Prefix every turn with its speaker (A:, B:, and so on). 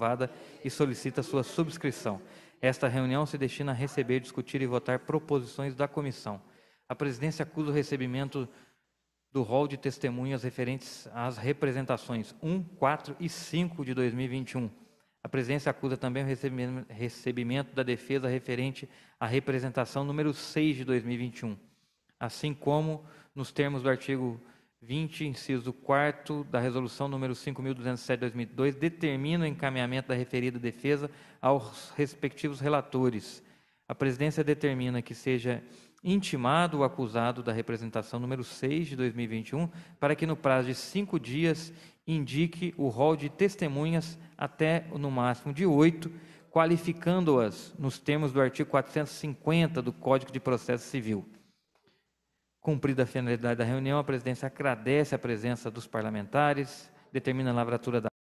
A: aprovada e solicita sua subscrição. Esta reunião se destina a receber, discutir e votar proposições da comissão. A presidência acusa o recebimento do rol de testemunhas referentes às representações 1, 4 e 5 de 2021. A presidência acusa também o recebimento da defesa referente à representação número 6 de 2021, assim como nos termos do artigo 20, inciso 4 da resolução número 5.207/2002 determina o encaminhamento da referida defesa aos respectivos relatores. A presidência determina que seja intimado o acusado da representação número 6 de 2021 para que no prazo de cinco dias indique o rol de testemunhas até no máximo de oito, qualificando-as nos termos do artigo 450 do Código de Processo Civil. Cumprida a finalidade da reunião, a presidência agradece a presença dos parlamentares, determina a lavratura da